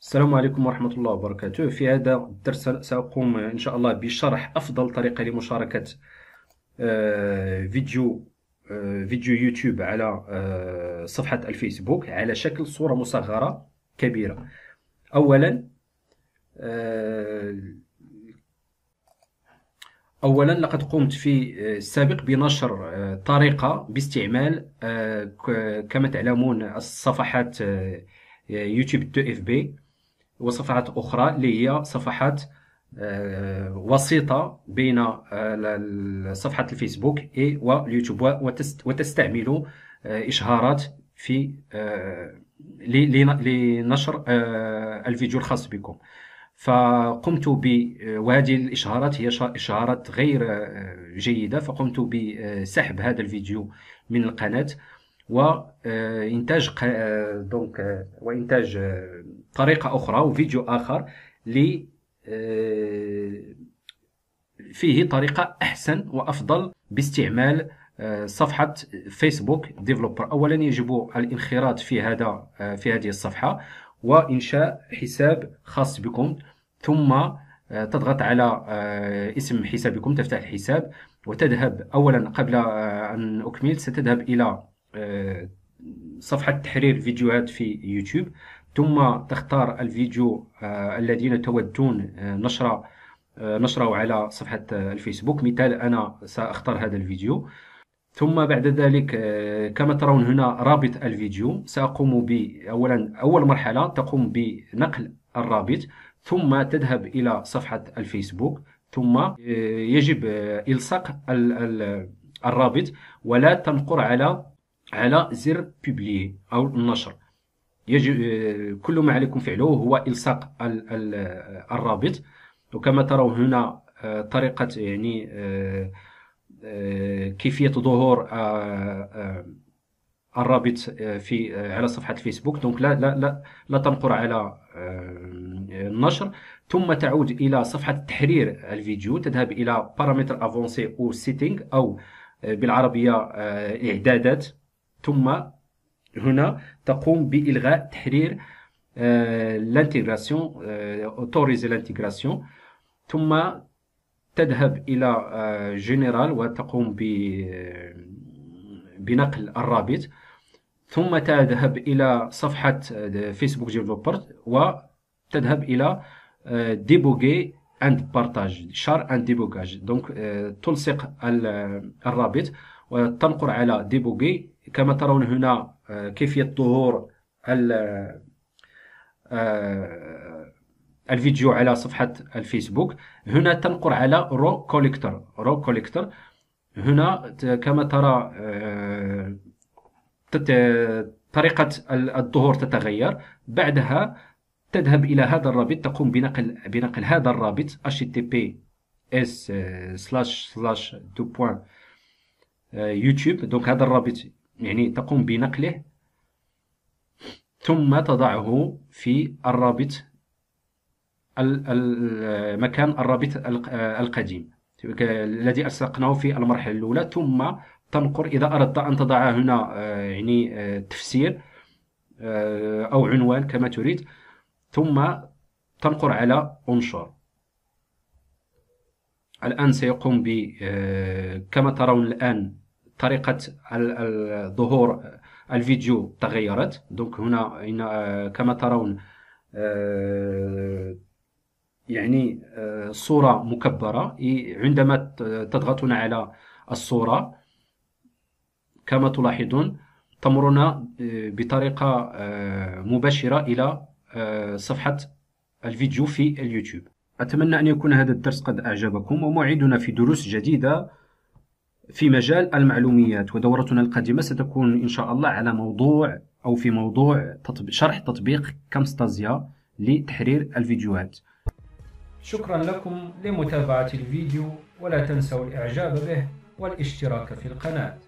السلام عليكم ورحمة الله وبركاته في هذا الدرس سأقوم إن شاء الله بشرح أفضل طريقة لمشاركة آه، فيديو آه، فيديو يوتيوب على آه، صفحة الفيسبوك على شكل صورة مصغرة كبيرة أولا اولا لقد قمت في السابق بنشر طريقه باستعمال كما تعلمون الصفحات يوتيوب 2 اف بي وصفحات أخرى اللي هي صفحات آه، وسيطة بين آه، صفحة الفيسبوك واليوتيوب وتستعمل آه، إشهارات في لنشر الفيديو الخاص بكم فقمت ب وهذه الاشهارات هي اشهارات غير جيده فقمت بسحب هذا الفيديو من القناه آه، آه، آه، وإنتاج دونك وإنتاج طريقة أخرى وفيديو آخر ل فيه طريقة أحسن وأفضل باستعمال صفحة فيسبوك ديفلوبر أولا يجب الانخراط في هذا في هذه الصفحة وإنشاء حساب خاص بكم ثم تضغط على اسم حسابكم تفتح الحساب وتذهب أولا قبل أن أكمل ستذهب إلى آه، صفحة تحرير فيديوهات في يوتيوب ثم تختار الفيديو آه، الذين تودون آه، نشر نشره على صفحة الفيسبوك مثال أنا سأختار هذا الفيديو ثم بعد ذلك كما ترون هنا رابط الفيديو سأقوم بأولا أول مرحلة تقوم بنقل الرابط ثم تذهب إلى صفحة الفيسبوك ثم يجب إلصاق الرابط ولا تنقر على على زر بوبلي او النشر يجب آه، كل ما عليكم فعله هو الصاق آه، الرابط وكما ترون هنا آه، طريقه يعني كيفيه ظهور الرابط في على صفحه الفيسبوك دونك لا لا لا, لا تنقر على النشر ثم تعود الى صفحه تحرير الفيديو تذهب الى بارامتر افونسي او سيتينغ او بالعربيه اعدادات ثم هنا تقوم بإلغاء تحرير لانتيغراسيون اوتوريزي لانتيغراسيون ثم تذهب إلى جنرال آه، وتقوم آه، بنقل الرابط ثم تذهب إلى صفحة فيسبوك ديفلوبر وتذهب إلى ديبوغي اند بارتاج شار اند ديبوغاج دونك تلصق آه، الرابط وتنقر على ديبوغي كما ترون هنا آه، كيفية ظهور آه، آه، الفيديو على صفحة الفيسبوك هنا تنقر على رو كوليكتر رو كوليكتر هنا كما ترى طريقة الظهور تتغير بعدها تذهب إلى هذا الرابط تقوم بنقل بنقل هذا الرابط https slash slash 2. يوتيوب دونك هذا الرابط يعني تقوم بنقله ثم تضعه في الرابط مكان الرابط القديم الذي أسقناه في المرحلة الأولى ثم تنقر إذا أردت أن تضع هنا آه، يعني آه، تفسير آه، أو عنوان كما تريد ثم تنقر على أنشر الآن سيقوم ب كما ترون الآن طريقه ظهور الفيديو تغيرت دونك هنا آه، كما ترون آه، يعني آه، صورة مكبرة عندما تضغطون على الصورة كما تلاحظون تمرنا بطريقة مباشرة إلى صفحة الفيديو في اليوتيوب أتمنى أن يكون هذا الدرس قد أعجبكم وموعدنا في دروس جديدة في مجال المعلوميات ودورتنا القادمة ستكون إن شاء الله على موضوع أو في موضوع تطبيق شرح تطبيق كامستازيا لتحرير الفيديوهات شكرا لكم لمتابعة الفيديو ولا تنسوا الإعجاب به والاشتراك في القناة